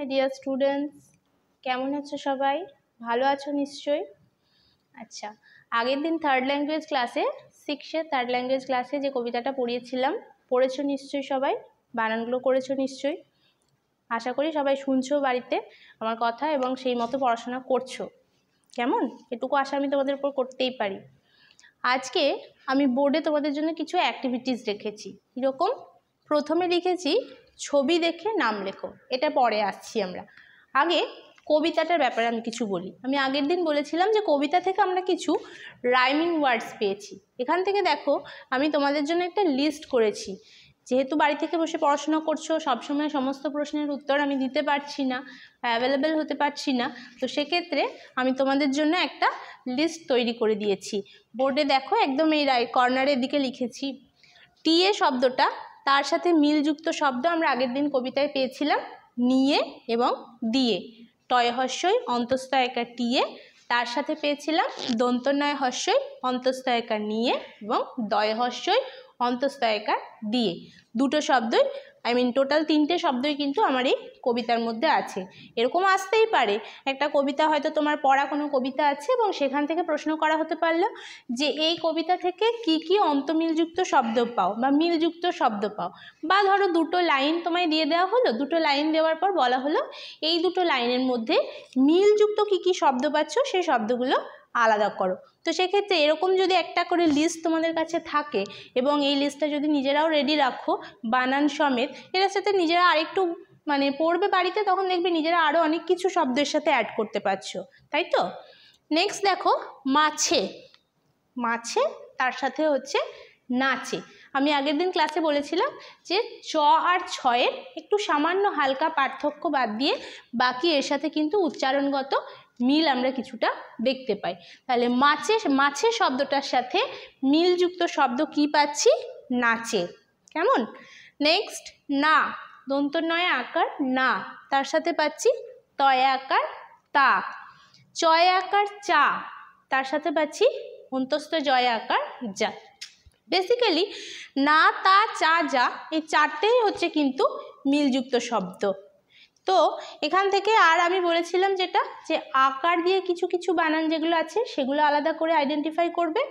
my dear students কেমন আছো সবাই ভালো আছো নিশ্চয়ই আচ্ছা আগের দিন থার্ড ল্যাঙ্গুয়েজ ক্লাসে সিক্সে থার্ড ল্যাঙ্গুয়েজ ক্লাসে যে কবিতাটা পড়িয়েছিলাম পড়েছো নিশ্চয়ই সবাই বানানগুলো করেছো নিশ্চয়ই আশা করি সবাই শুনছো বাড়িতে আমার কথা এবং সেই মতো পড়াশোনা করছো কেমন এটুকু আশা আমি তোমাদের উপর করতেই পারি আজকে আমি বোর্ডে তোমাদের জন্য কিছু অ্যাক্টিভিটিস রেখেছি কীরকম প্রথমে লিখেছি ছবি দেখে নাম লেখো এটা পরে আসছি আমরা আগে কবিতাটার ব্যাপারে আমি কিছু বলি আমি আগের দিন বলেছিলাম যে কবিতা থেকে আমরা কিছু রাইমিং ওয়ার্ডস পেয়েছি এখান থেকে দেখো আমি তোমাদের জন্য একটা লিস্ট করেছি যেহেতু বাড়ি থেকে বসে পড়াশোনা করছো সবসময় সমস্ত প্রশ্নের উত্তর আমি দিতে পারছি না অ্যাভেলেবেল হতে পারছি না তো সেক্ষেত্রে আমি তোমাদের জন্য একটা লিস্ট তৈরি করে দিয়েছি বোর্ডে দেখো একদম এই কর্নারের দিকে লিখেছি টিএ শব্দটা তার সাথে মিলযুক্ত শব্দ আমরা আগের দিন কবিতায় পেয়েছিলাম নিয়ে এবং দিয়ে টয় হস্যই অন্তস্তয়কার টিয়ে তার সাথে পেয়েছিলাম দন্তনয় হস্যই অন্তস্তয়কার নিয়ে এবং দয় হস্যই অন্তস্তয়কার দিয়ে দুটো শব্দই আই মিন টোটাল তিনটে শব্দই কিন্তু আমার এই কবিতার মধ্যে আছে এরকম আসতেই পারে একটা কবিতা হয়তো তোমার পড়া কোনো কবিতা আছে এবং সেখান থেকে প্রশ্ন করা হতে পারলো যে এই কবিতা থেকে কি কি অন্তমিলযুক্ত শব্দ পাও বা মিলযুক্ত শব্দ পাও বা ধরো দুটো লাইন তোমায় দিয়ে দেওয়া হলো দুটো লাইন দেওয়ার পর বলা হলো এই দুটো লাইনের মধ্যে মিলযুক্ত কি কি শব্দ পাচ্ছ সেই শব্দগুলো আলাদা করো তো সেক্ষেত্রে এরকম যদি একটা করে লিস্ট তোমাদের কাছে থাকে এবং এই লিস্টটা যদি নিজেরাও রেডি রাখো বানান সমেত এটার সাথে নিজেরা আরেকটু মানে পড়বে বাড়িতে তখন দেখবে নিজেরা আরও অনেক কিছু শব্দের সাথে অ্যাড করতে পারছো তাই তো নেক্সট দেখো মাছে মাছে তার সাথে হচ্ছে নাচে আমি আগের দিন ক্লাসে বলেছিলাম যে চ আর ছয়ের একটু সামান্য হালকা পার্থক্য বাদ দিয়ে বাকি এর সাথে কিন্তু উচ্চারণগত মিল আমরা কিছুটা দেখতে পাই তাহলে মাছে মাছে শব্দটার সাথে মিলযুক্ত শব্দ কি পাচ্ছি নাচে কেমন নেক্সট না দন্ত নয় আকার না তার সাথে পাচ্ছি তয় আকার তা চয় আকার চা তার সাথে পাচ্ছি অন্তস্থ জয় আকার যা বেসিক্যালি না তা চা যা এই চারটেই হচ্ছে কিন্তু মিলযুক্ত শব্দ তো এখান থেকে আর আমি বলেছিলাম যেটা যে আকার দিয়ে কিছু কিছু বানান যেগুলো আছে সেগুলো আলাদা করে আইডেন্টিফাই করবে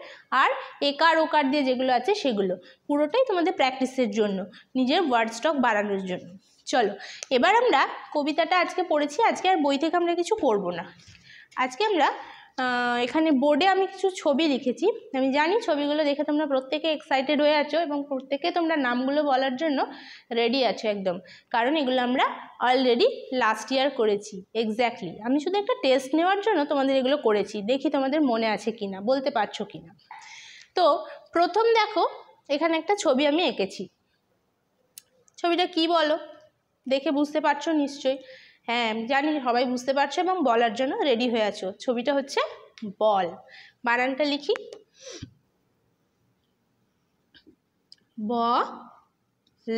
আর একার ওকার দিয়ে যেগুলো আছে সেগুলো পুরোটাই তোমাদের প্র্যাকটিসের জন্য নিজের ওয়ার্ড স্টক বাড়ানোর জন্য চলো এবার আমরা কবিতাটা আজকে পড়েছি আজকে আর বই থেকে আমরা কিছু পড়বো না আজকে আমরা এখানে বোর্ডে আমি কিছু ছবি লিখেছি আমি জানি ছবিগুলো দেখে তোমরা প্রত্যেকে এক্সাইটেড হয়ে আছো এবং প্রত্যেকে তোমরা নামগুলো বলার জন্য রেডি আছো একদম কারণ এগুলো আমরা অলরেডি লাস্ট ইয়ার করেছি এক্স্যাক্টলি আমি শুধু একটা টেস্ট নেওয়ার জন্য তোমাদের এগুলো করেছি দেখি তোমাদের মনে আছে কি না বলতে পারছো কি না তো প্রথম দেখো এখানে একটা ছবি আমি এঁকেছি ছবিটা কি বলো দেখে বুঝতে পারছো নিশ্চয়ই হ্যাঁ জানি সবাই বুঝতে পারছো এবং বলার জন্য রেডি হয়ে আছো ছবিটা হচ্ছে বল বানানটা লিখি ব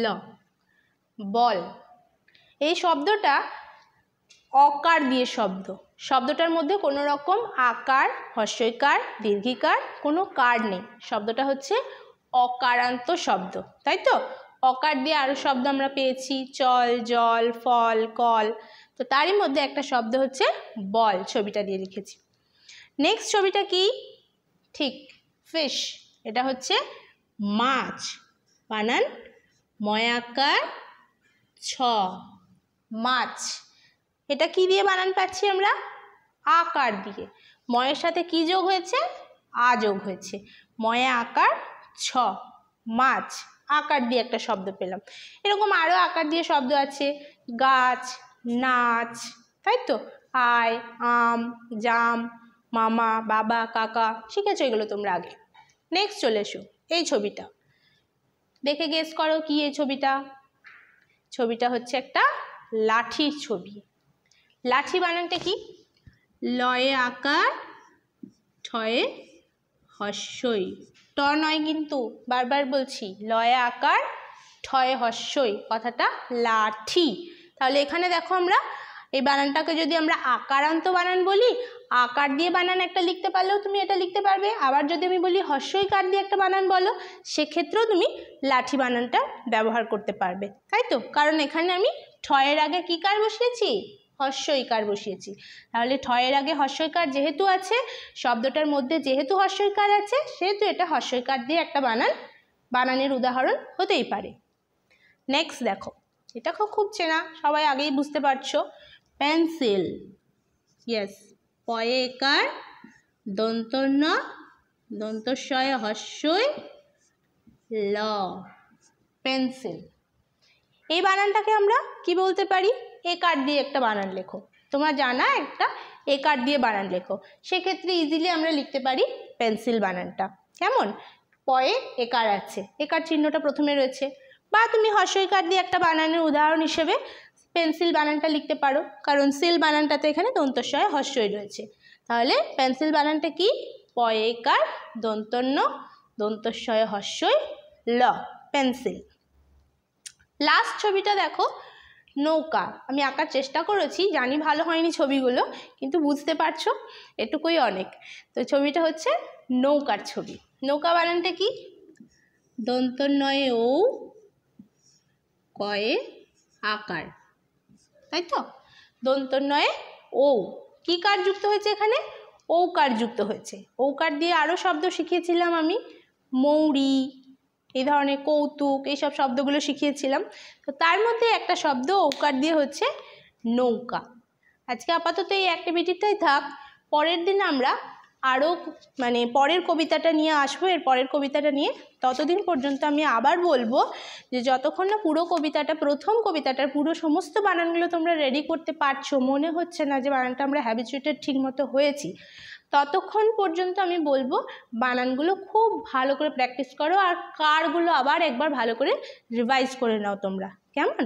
ল বল এই শব্দটা অকার দিয়ে শব্দ শব্দটার মধ্যে কোনো রকম আকার হস্যকার দীর্ঘিকার কোনো কার নেই শব্দটা হচ্ছে অকারান্ত শব্দ তাই তো অকার দিয়ে আরও শব্দ আমরা পেয়েছি চল জল ফল কল তো তারই মধ্যে একটা শব্দ হচ্ছে বল ছবিটা দিয়ে লিখেছি নেক্সট ছবিটা কি ঠিক ফিশ এটা হচ্ছে মাছ বানান ময়াকার ছ মাছ এটা কি দিয়ে বানান পাচ্ছি আমরা আকার দিয়ে ময়ের সাথে কি যোগ হয়েছে আ যোগ হয়েছে ময়া আকার ছ মাছ আকার দিয়ে একটা শব্দ পেলাম এরকম আরও আকার দিয়ে শব্দ আছে গাছ নাচ তাই তো আয় আম জাম মামা বাবা কাকা শিখেছো এগুলো তোমরা আগে নেক্সট চলে এসো এই ছবিটা দেখে গেস করো কি এই ছবিটা ছবিটা হচ্ছে একটা লাঠির ছবি লাঠি বানানটা কি লয়ে আকার ঠয়ে হস্যই ট নয় কিন্তু বারবার বলছি লয়ে আকার ঠয়ে হস্যই কথাটা লাঠি তাহলে এখানে দেখো আমরা এই বানানটাকে যদি আমরা আকারান্ত বানান বলি আকার দিয়ে বানান একটা লিখতে পারলেও তুমি এটা লিখতে পারবে আবার যদি আমি বলি কার দিয়ে একটা বানান বলো সেক্ষেত্রেও তুমি লাঠি বানানটা ব্যবহার করতে পারবে তাই তো কারণ এখানে আমি ঠয়ের আগে কী কার বসিয়েছি কার বসিয়েছি তাহলে ঠয়ের আগে হস্যইকার যেহেতু আছে শব্দটার মধ্যে যেহেতু কার আছে সেহেতু এটা হস্যইকার দিয়ে একটা বানান বানানের উদাহরণ হতেই পারে নেক্সট দেখো এটা খুব চেনা সবাই আগেই বুঝতে পারছো পেন্সিল ইয়েস পয়ে একার দন্তন্য দন্তস্বয় হস্যই ল পেন্সিল এই বানানটাকে আমরা কি বলতে পারি একার দিয়ে একটা বানান লেখো তোমরা জানা একটা একার দিয়ে বানান লেখো সেক্ষেত্রে ইজিলি আমরা লিখতে পারি পেন্সিল বানানটা কেমন পয়ে একার আছে একার চিহ্নটা প্রথমে রয়েছে বা তুমি কাঠ দিয়ে একটা বানানের উদাহরণ হিসেবে পেন্সিল বানানটা লিখতে পারো কারণ সিল বানানটাতে এখানে দন্তস্বয় হস্যই রয়েছে তাহলে পেন্সিল বানানটা কি পয়েকার দন্তন্য দন্তস্বয় হস্যই ল পেন্সিল লাস্ট ছবিটা দেখো নৌকা আমি আঁকার চেষ্টা করেছি জানি ভালো হয়নি ছবিগুলো কিন্তু বুঝতে পারছো এটুকুই অনেক তো ছবিটা হচ্ছে নৌকার ছবি নৌকা বানানটা কি দন্ত নয় ও কয়ে আকার তাই তো দন্তন্নয়ে ও কী কার যুক্ত হয়েছে এখানে ওকার যুক্ত হয়েছে ওকার দিয়ে আরও শব্দ শিখিয়েছিলাম আমি মৌরি এই ধরনের কৌতুক এইসব শব্দগুলো শিখিয়েছিলাম তো তার মধ্যে একটা শব্দ ওকার দিয়ে হচ্ছে নৌকা আজকে আপাতত এই অ্যাক্টিভিটিটাই থাক পরের দিন আমরা আরও মানে পরের কবিতাটা নিয়ে আসবো এর পরের কবিতাটা নিয়ে ততদিন পর্যন্ত আমি আবার বলবো যে যতক্ষণ না পুরো কবিতাটা প্রথম কবিতাটার পুরো সমস্ত বানানগুলো তোমরা রেডি করতে পারছো মনে হচ্ছে না যে বানানটা আমরা হ্যাবিচুয়েটেড ঠিকমতো হয়েছি ততক্ষণ পর্যন্ত আমি বলবো বানানগুলো খুব ভালো করে প্র্যাকটিস করো আর কারগুলো আবার একবার ভালো করে রিভাইজ করে নাও তোমরা কেমন